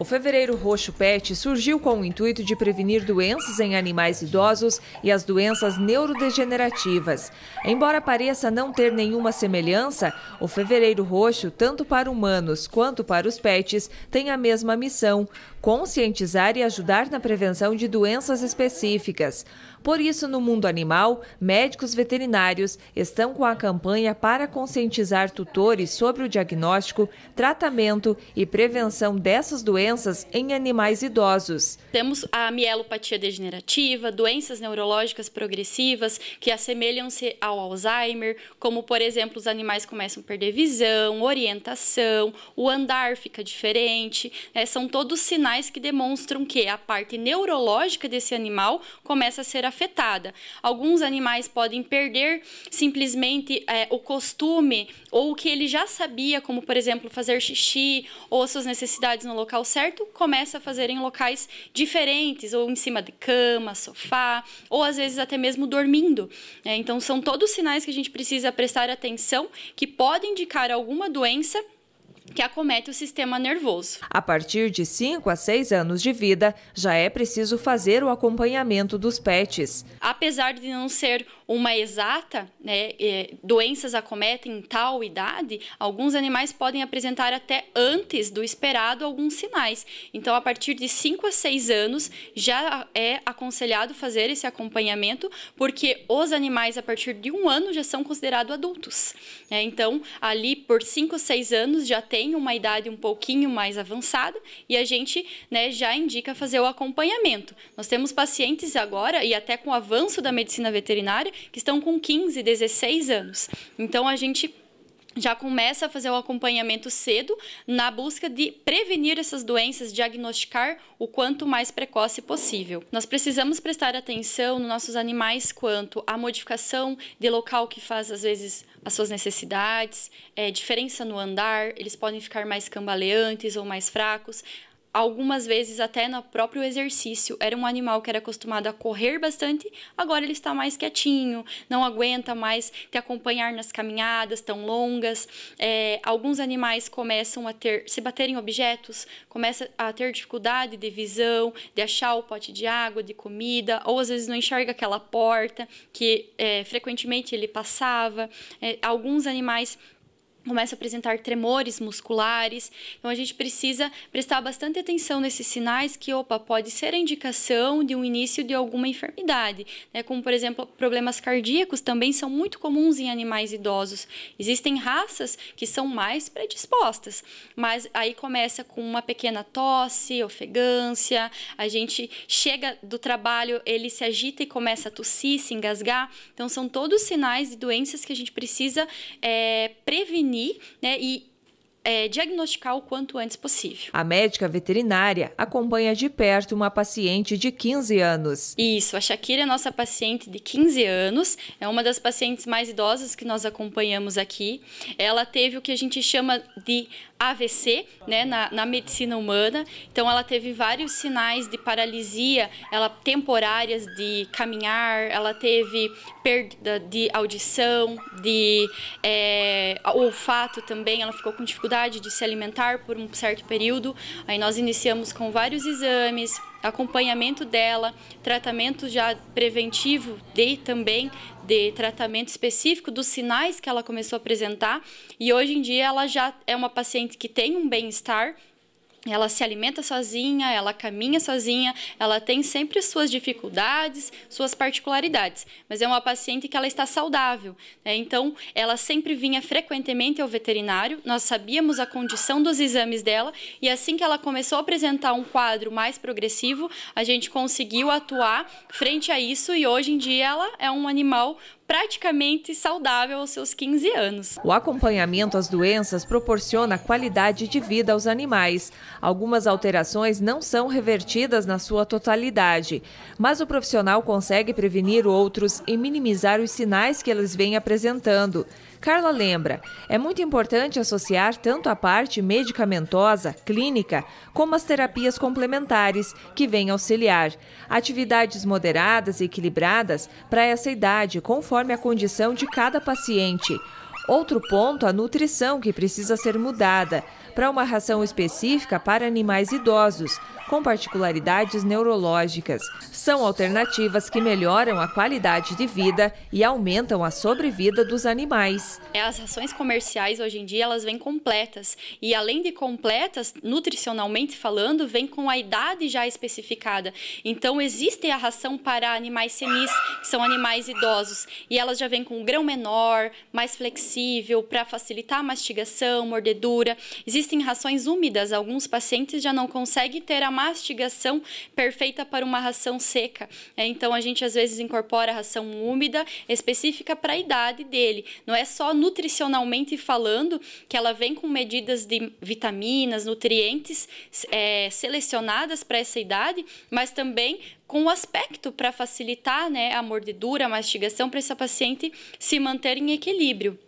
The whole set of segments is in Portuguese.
O Fevereiro Roxo PET surgiu com o intuito de prevenir doenças em animais idosos e as doenças neurodegenerativas. Embora pareça não ter nenhuma semelhança, o Fevereiro Roxo, tanto para humanos quanto para os pets, tem a mesma missão: conscientizar e ajudar na prevenção de doenças específicas. Por isso, no mundo animal, médicos veterinários estão com a campanha para conscientizar tutores sobre o diagnóstico, tratamento e prevenção dessas doenças doenças em animais idosos. Temos a mielopatia degenerativa, doenças neurológicas progressivas que assemelham-se ao Alzheimer, como por exemplo, os animais começam a perder visão, orientação, o andar fica diferente. Né? São todos sinais que demonstram que a parte neurológica desse animal começa a ser afetada. Alguns animais podem perder simplesmente é, o costume ou o que ele já sabia, como por exemplo fazer xixi ou suas necessidades no local certo certo, começa a fazer em locais diferentes, ou em cima de cama, sofá, ou às vezes até mesmo dormindo. Né? Então, são todos sinais que a gente precisa prestar atenção que podem indicar alguma doença que acomete o sistema nervoso. A partir de 5 a 6 anos de vida, já é preciso fazer o acompanhamento dos PETs. Apesar de não ser uma exata, né, é, doenças acometem tal idade, alguns animais podem apresentar até antes do esperado alguns sinais. Então, a partir de 5 a 6 anos, já é aconselhado fazer esse acompanhamento, porque os animais, a partir de um ano, já são considerados adultos. Né. Então, ali por 5 a 6 anos, já tem tem uma idade um pouquinho mais avançada e a gente né, já indica fazer o acompanhamento. Nós temos pacientes agora, e até com o avanço da medicina veterinária, que estão com 15, 16 anos. Então a gente já começa a fazer o acompanhamento cedo na busca de prevenir essas doenças, diagnosticar o quanto mais precoce possível. Nós precisamos prestar atenção nos nossos animais quanto à modificação de local que faz às vezes as suas necessidades, é, diferença no andar, eles podem ficar mais cambaleantes ou mais fracos, algumas vezes até no próprio exercício. Era um animal que era acostumado a correr bastante, agora ele está mais quietinho, não aguenta mais te acompanhar nas caminhadas tão longas. É, alguns animais começam a ter, se baterem em objetos, começa a ter dificuldade de visão, de achar o pote de água, de comida, ou às vezes não enxerga aquela porta que é, frequentemente ele passava. É, alguns animais começa a apresentar tremores musculares. Então a gente precisa prestar bastante atenção nesses sinais que, opa, pode ser a indicação de um início de alguma enfermidade, né? Como por exemplo, problemas cardíacos também são muito comuns em animais idosos. Existem raças que são mais predispostas, mas aí começa com uma pequena tosse, ofegância, a gente chega do trabalho, ele se agita e começa a tossir, se engasgar. Então são todos sinais de doenças que a gente precisa é, prevenir に、ね、い é, diagnosticar o quanto antes possível. A médica veterinária acompanha de perto uma paciente de 15 anos. Isso, a Shakira é nossa paciente de 15 anos, é uma das pacientes mais idosas que nós acompanhamos aqui. Ela teve o que a gente chama de AVC, né, na, na medicina humana. Então, ela teve vários sinais de paralisia, ela temporárias de caminhar, ela teve perda de audição, de é, olfato também, ela ficou com dificuldade dificuldade de se alimentar por um certo período. Aí nós iniciamos com vários exames, acompanhamento dela, tratamento já preventivo de também de tratamento específico dos sinais que ela começou a apresentar. E hoje em dia ela já é uma paciente que tem um bem-estar ela se alimenta sozinha, ela caminha sozinha, ela tem sempre suas dificuldades, suas particularidades, mas é uma paciente que ela está saudável. Né? Então, ela sempre vinha frequentemente ao veterinário, nós sabíamos a condição dos exames dela e assim que ela começou a apresentar um quadro mais progressivo, a gente conseguiu atuar frente a isso e hoje em dia ela é um animal praticamente saudável aos seus 15 anos. O acompanhamento às doenças proporciona qualidade de vida aos animais. Algumas alterações não são revertidas na sua totalidade, mas o profissional consegue prevenir outros e minimizar os sinais que eles vêm apresentando. Carla lembra: é muito importante associar tanto a parte medicamentosa, clínica, como as terapias complementares, que vêm auxiliar. Atividades moderadas e equilibradas para essa idade, conforme a condição de cada paciente. Outro ponto, a nutrição, que precisa ser mudada para uma ração específica para animais idosos, com particularidades neurológicas. São alternativas que melhoram a qualidade de vida e aumentam a sobrevida dos animais. As rações comerciais hoje em dia elas vêm completas e além de completas, nutricionalmente falando, vêm com a idade já especificada. Então existe a ração para animais senis, que são animais idosos, e elas já vêm com grão menor, mais flexível, para facilitar a mastigação, mordedura. Existe existem rações úmidas, alguns pacientes já não conseguem ter a mastigação perfeita para uma ração seca. É, então, a gente às vezes incorpora a ração úmida específica para a idade dele. Não é só nutricionalmente falando que ela vem com medidas de vitaminas, nutrientes é, selecionadas para essa idade, mas também com o aspecto para facilitar né, a mordedura, a mastigação, para essa paciente se manter em equilíbrio.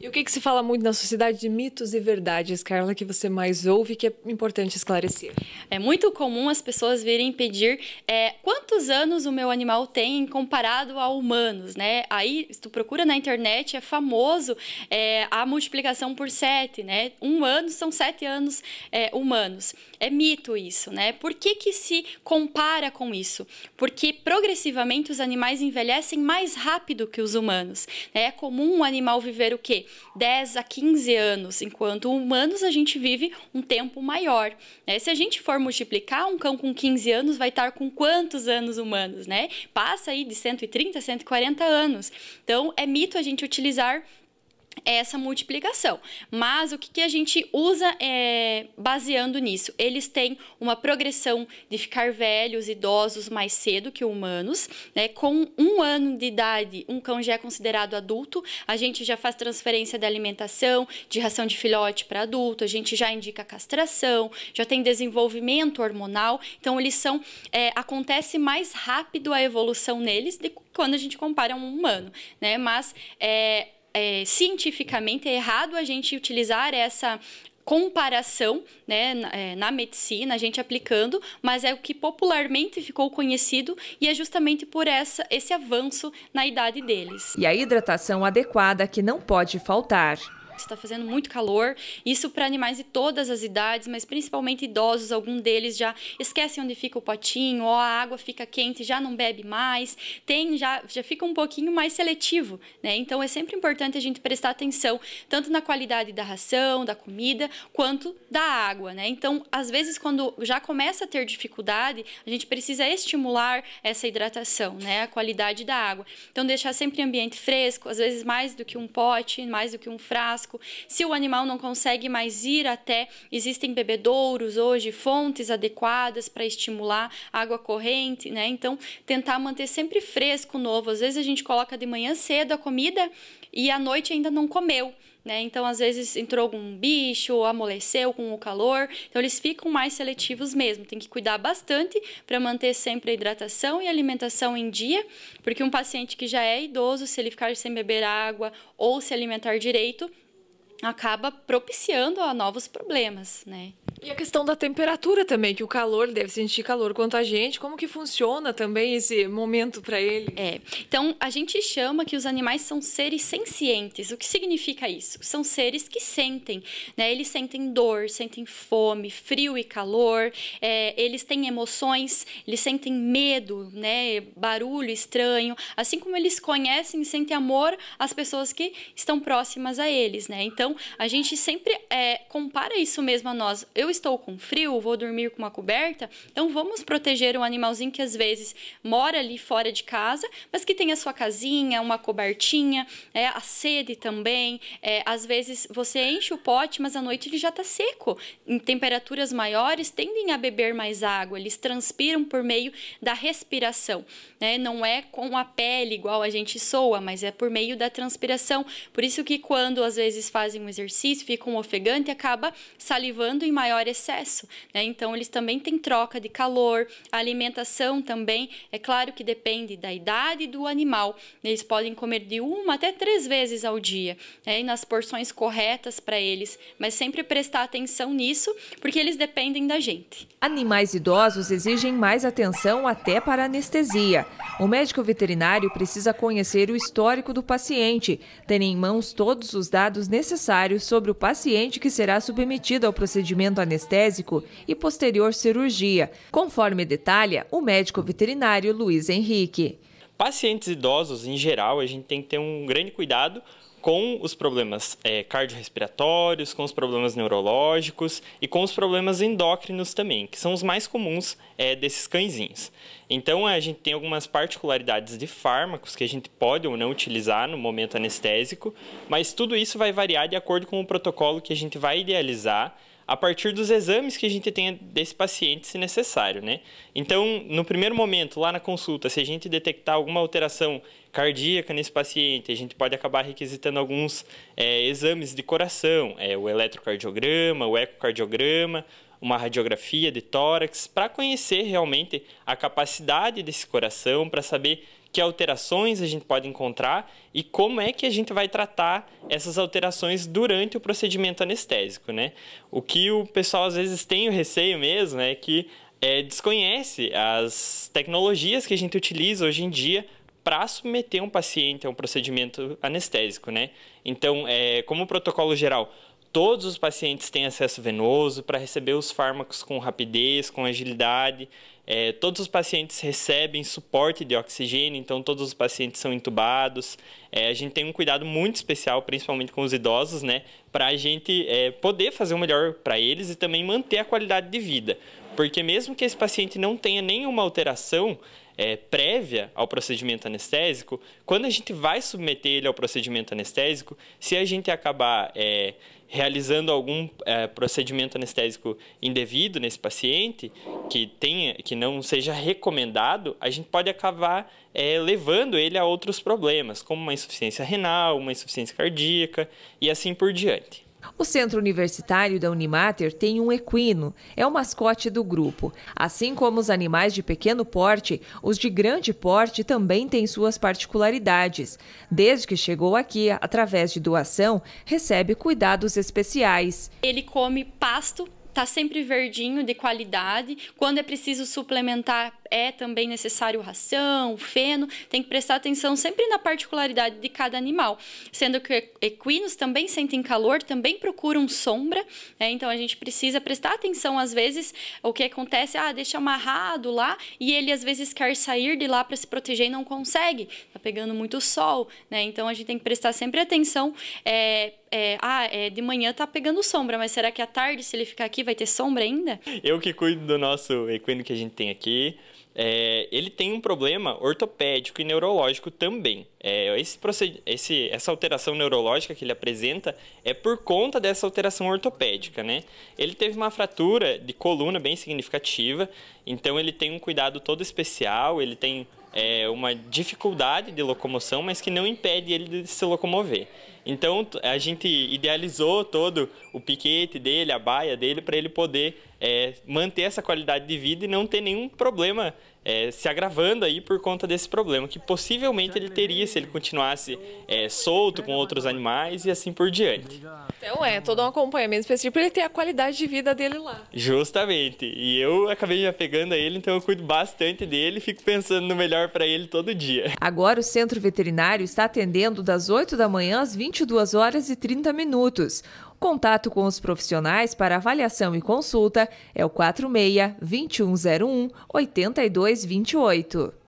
E o que, que se fala muito na sociedade de mitos e verdades, Carla, que você mais ouve que é importante esclarecer? É muito comum as pessoas virem pedir é, quantos anos o meu animal tem comparado a humanos, né? Aí, se tu procura na internet, é famoso é, a multiplicação por sete, né? Um ano são sete anos é, humanos. É mito isso, né? Por que, que se compara com isso? Porque progressivamente os animais envelhecem mais rápido que os humanos. Né? É comum um animal viver o quê? 10 a 15 anos, enquanto humanos a gente vive um tempo maior. Né? Se a gente for multiplicar, um cão com 15 anos vai estar com quantos anos humanos, né? Passa aí de 130 a 140 anos. Então, é mito a gente utilizar essa multiplicação. Mas o que, que a gente usa é, baseando nisso? Eles têm uma progressão de ficar velhos, idosos mais cedo que humanos. Né? Com um ano de idade, um cão já é considerado adulto. A gente já faz transferência da alimentação, de ração de filhote para adulto. A gente já indica castração, já tem desenvolvimento hormonal. Então eles são é, acontece mais rápido a evolução neles de quando a gente compara um humano, né? Mas é, é, cientificamente é errado a gente utilizar essa comparação né, na, é, na, medicina, a gente aplicando, mas é o que popularmente ficou conhecido e é justamente por essa, esse avanço na idade deles. E a hidratação adequada que não pode faltar está fazendo muito calor. Isso para animais de todas as idades, mas principalmente idosos. Algum deles já esquecem onde fica o potinho, ou a água fica quente, já não bebe mais. Tem já já fica um pouquinho mais seletivo, né? Então é sempre importante a gente prestar atenção tanto na qualidade da ração, da comida, quanto da água, né? Então às vezes quando já começa a ter dificuldade, a gente precisa estimular essa hidratação, né? A qualidade da água. Então deixar sempre ambiente fresco, às vezes mais do que um pote, mais do que um frasco se o animal não consegue mais ir até, existem bebedouros hoje, fontes adequadas para estimular água corrente, né? Então, tentar manter sempre fresco, novo. Às vezes a gente coloca de manhã cedo a comida e à noite ainda não comeu. Né? Então, às vezes entrou algum bicho, ou amoleceu com o calor, então eles ficam mais seletivos mesmo. Tem que cuidar bastante para manter sempre a hidratação e alimentação em dia, porque um paciente que já é idoso, se ele ficar sem beber água ou se alimentar direito, acaba propiciando a novos problemas, né? E a questão da temperatura também, que o calor deve sentir calor quanto a gente. Como que funciona também esse momento para ele? É. Então, a gente chama que os animais são seres sencientes. O que significa isso? São seres que sentem, né? Eles sentem dor, sentem fome, frio e calor. É, eles têm emoções, eles sentem medo, né? Barulho estranho. Assim como eles conhecem e sentem amor às pessoas que estão próximas a eles, né? Então, a gente sempre é, compara isso mesmo a nós. Eu eu estou com frio, vou dormir com uma coberta, então vamos proteger um animalzinho que às vezes mora ali fora de casa, mas que tem a sua casinha, uma cobertinha, é, a sede também. É, às vezes você enche o pote, mas à noite ele já está seco. Em temperaturas maiores, tendem a beber mais água, eles transpiram por meio da respiração. Né? Não é com a pele igual a gente soa, mas é por meio da transpiração. Por isso que quando às vezes fazem um exercício, ficam um ofegante, acaba salivando em maior maior excesso. Né? Então, eles também têm troca de calor, a alimentação também. É claro que depende da idade do animal. Né? Eles podem comer de uma até três vezes ao dia, né? e nas porções corretas para eles, mas sempre prestar atenção nisso, porque eles dependem da gente. Animais idosos exigem mais atenção até para anestesia. O médico veterinário precisa conhecer o histórico do paciente, ter em mãos todos os dados necessários sobre o paciente que será submetido ao procedimento anestésico anestésico e posterior cirurgia, conforme detalha o médico veterinário Luiz Henrique. Pacientes idosos, em geral, a gente tem que ter um grande cuidado com os problemas é, cardiorrespiratórios, com os problemas neurológicos e com os problemas endócrinos também, que são os mais comuns é, desses cãezinhos. Então, a gente tem algumas particularidades de fármacos que a gente pode ou não utilizar no momento anestésico, mas tudo isso vai variar de acordo com o protocolo que a gente vai idealizar a partir dos exames que a gente tenha desse paciente, se necessário, né? Então, no primeiro momento, lá na consulta, se a gente detectar alguma alteração cardíaca nesse paciente, a gente pode acabar requisitando alguns é, exames de coração, é, o eletrocardiograma, o ecocardiograma, uma radiografia de tórax, para conhecer realmente a capacidade desse coração, para saber que alterações a gente pode encontrar e como é que a gente vai tratar essas alterações durante o procedimento anestésico, né? O que o pessoal às vezes tem o receio mesmo é que é, desconhece as tecnologias que a gente utiliza hoje em dia para submeter um paciente a um procedimento anestésico, né? Então, é, como protocolo geral, todos os pacientes têm acesso venoso para receber os fármacos com rapidez, com agilidade. É, todos os pacientes recebem suporte de oxigênio, então todos os pacientes são intubados. É, a gente tem um cuidado muito especial, principalmente com os idosos, né, para a gente é, poder fazer o melhor para eles e também manter a qualidade de vida, porque mesmo que esse paciente não tenha nenhuma alteração é, prévia ao procedimento anestésico, quando a gente vai submeter ele ao procedimento anestésico, se a gente acabar é, realizando algum é, procedimento anestésico indevido nesse paciente, que, tenha, que não seja recomendado, a gente pode acabar é, levando ele a outros problemas, como uma insuficiência renal, uma insuficiência cardíaca e assim por diante. O Centro Universitário da Unimater tem um equino, é o mascote do grupo. Assim como os animais de pequeno porte, os de grande porte também têm suas particularidades. Desde que chegou aqui, através de doação, recebe cuidados especiais. Ele come pasto, está sempre verdinho, de qualidade. Quando é preciso suplementar é também necessário ração, feno, tem que prestar atenção sempre na particularidade de cada animal, sendo que equinos também sentem calor, também procuram sombra, né? então a gente precisa prestar atenção às vezes o que acontece, ah, deixa amarrado lá e ele às vezes quer sair de lá para se proteger e não consegue, tá pegando muito sol, né? Então a gente tem que prestar sempre atenção. É, é, ah, é, de manhã tá pegando sombra, mas será que à tarde, se ele ficar aqui, vai ter sombra ainda? Eu que cuido do nosso equino que a gente tem aqui é, ele tem um problema ortopédico e neurológico também. É, esse, esse, essa alteração neurológica que ele apresenta é por conta dessa alteração ortopédica, né? Ele teve uma fratura de coluna bem significativa, então ele tem um cuidado todo especial, ele tem é, uma dificuldade de locomoção, mas que não impede ele de se locomover. Então a gente idealizou todo o piquete dele, a baia dele, para ele poder é, manter essa qualidade de vida e não ter nenhum problema é, se agravando aí por conta desse problema que possivelmente ele teria se ele continuasse é, solto com outros animais e assim por diante. Então é, todo um acompanhamento específico tipo, para ele ter a qualidade de vida dele lá. Justamente. E eu acabei já pegando ele, então eu cuido bastante dele e fico pensando no melhor para ele todo dia. Agora o centro veterinário está atendendo das 8 da manhã às 22 horas e 30 minutos. Contato com os profissionais para avaliação e consulta é o 46 2101 8228.